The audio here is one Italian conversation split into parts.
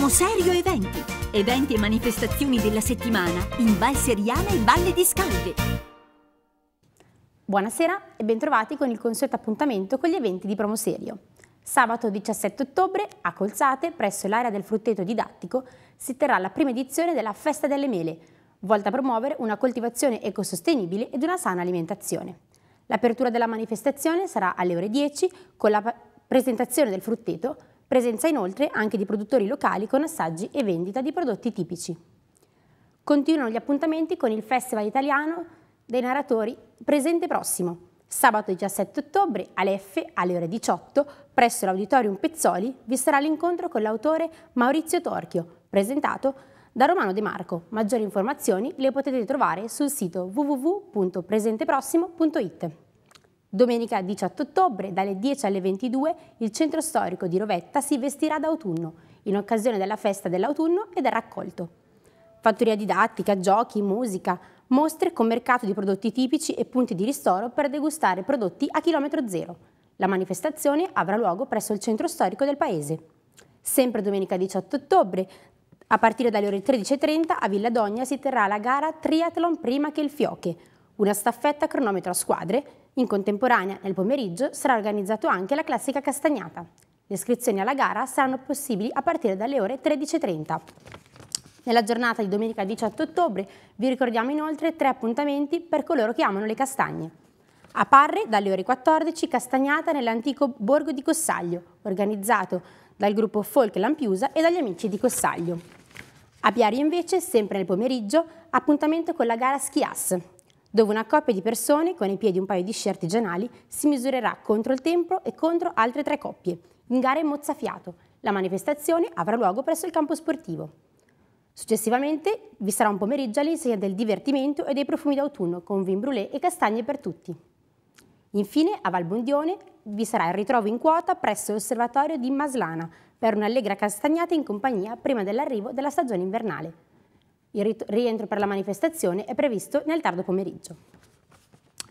Uomo Serio Eventi. Eventi e manifestazioni della settimana in Val Seriana e Valle di Scalve. Buonasera e bentrovati con il consueto appuntamento con gli eventi di Promo Serio. Sabato 17 ottobre a Colzate, presso l'area del frutteto didattico, si terrà la prima edizione della Festa delle Mele, volta a promuovere una coltivazione ecosostenibile ed una sana alimentazione. L'apertura della manifestazione sarà alle ore 10 con la presentazione del frutteto Presenza inoltre anche di produttori locali con assaggi e vendita di prodotti tipici. Continuano gli appuntamenti con il Festival Italiano dei Narratori presente prossimo, Sabato 17 ottobre all'F alle ore 18 presso l'Auditorium Pezzoli vi sarà l'incontro con l'autore Maurizio Torchio, presentato da Romano De Marco. Maggiori informazioni le potete trovare sul sito www.presenteprossimo.it. Domenica 18 ottobre, dalle 10 alle 22, il centro storico di Rovetta si vestirà d'autunno, in occasione della festa dell'autunno e del raccolto. Fattoria didattica, giochi, musica, mostre con mercato di prodotti tipici e punti di ristoro per degustare prodotti a chilometro zero. La manifestazione avrà luogo presso il centro storico del paese. Sempre domenica 18 ottobre, a partire dalle ore 13.30 a Villa Dogna si terrà la gara Triathlon prima che il Fioche, una staffetta cronometro a squadre in contemporanea, nel pomeriggio, sarà organizzato anche la classica castagnata. Le iscrizioni alla gara saranno possibili a partire dalle ore 13.30. Nella giornata di domenica 18 ottobre vi ricordiamo inoltre tre appuntamenti per coloro che amano le castagne. A Parre, dalle ore 14, castagnata nell'antico borgo di Cossaglio, organizzato dal gruppo Folk Lampiusa e dagli amici di Cossaglio. A Piari invece, sempre nel pomeriggio, appuntamento con la gara Schias, dove una coppia di persone con i piedi un paio di sci artigianali si misurerà contro il tempo e contro altre tre coppie, in gare mozzafiato. La manifestazione avrà luogo presso il campo sportivo. Successivamente vi sarà un pomeriggio all'insegna del divertimento e dei profumi d'autunno con vin brûlé e castagne per tutti. Infine, a Valbondione vi sarà il ritrovo in quota presso l'osservatorio di Maslana per un'allegra castagnata in compagnia prima dell'arrivo della stagione invernale. Il rientro per la manifestazione è previsto nel tardo pomeriggio.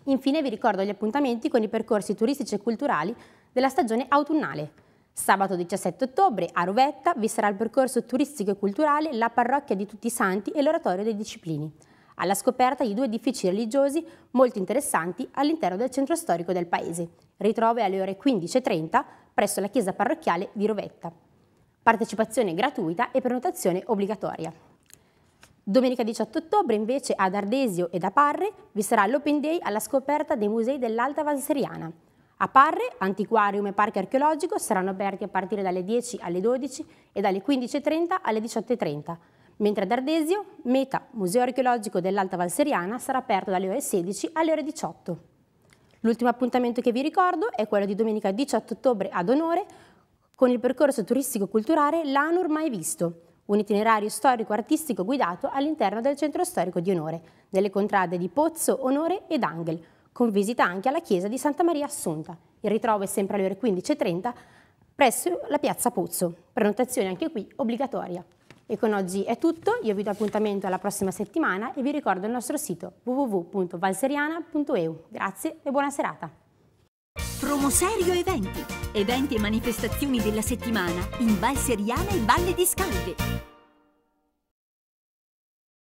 Infine vi ricordo gli appuntamenti con i percorsi turistici e culturali della stagione autunnale. Sabato 17 ottobre a Rovetta vi sarà il percorso turistico e culturale La parrocchia di tutti i santi e l'oratorio dei disciplini, alla scoperta di due edifici religiosi molto interessanti all'interno del centro storico del paese. Ritrove alle ore 15.30 presso la chiesa parrocchiale di Rovetta. Partecipazione gratuita e prenotazione obbligatoria. Domenica 18 ottobre invece ad Ardesio ed a Parre vi sarà l'Open Day alla scoperta dei musei dell'Alta Valseriana. A Parre, antiquarium e parco archeologico saranno aperti a partire dalle 10 alle 12 e dalle 15.30 alle 18.30, mentre ad Ardesio, Meta, museo archeologico dell'Alta Valseriana, sarà aperto dalle ore 16 alle ore 18. L'ultimo appuntamento che vi ricordo è quello di domenica 18 ottobre ad Onore con il percorso turistico-culturale L'Anur Mai Visto, un itinerario storico-artistico guidato all'interno del centro storico di Onore, nelle contrade di Pozzo, Onore ed Angel, con visita anche alla chiesa di Santa Maria Assunta. Il ritrovo è sempre alle ore 15.30 presso la piazza Pozzo. Prenotazione anche qui obbligatoria. E con oggi è tutto, io vi do appuntamento alla prossima settimana e vi ricordo il nostro sito www.valseriana.eu. Grazie e buona serata! Promoserio Eventi. Eventi e manifestazioni della settimana in Val Seriana e Valle di Scalve.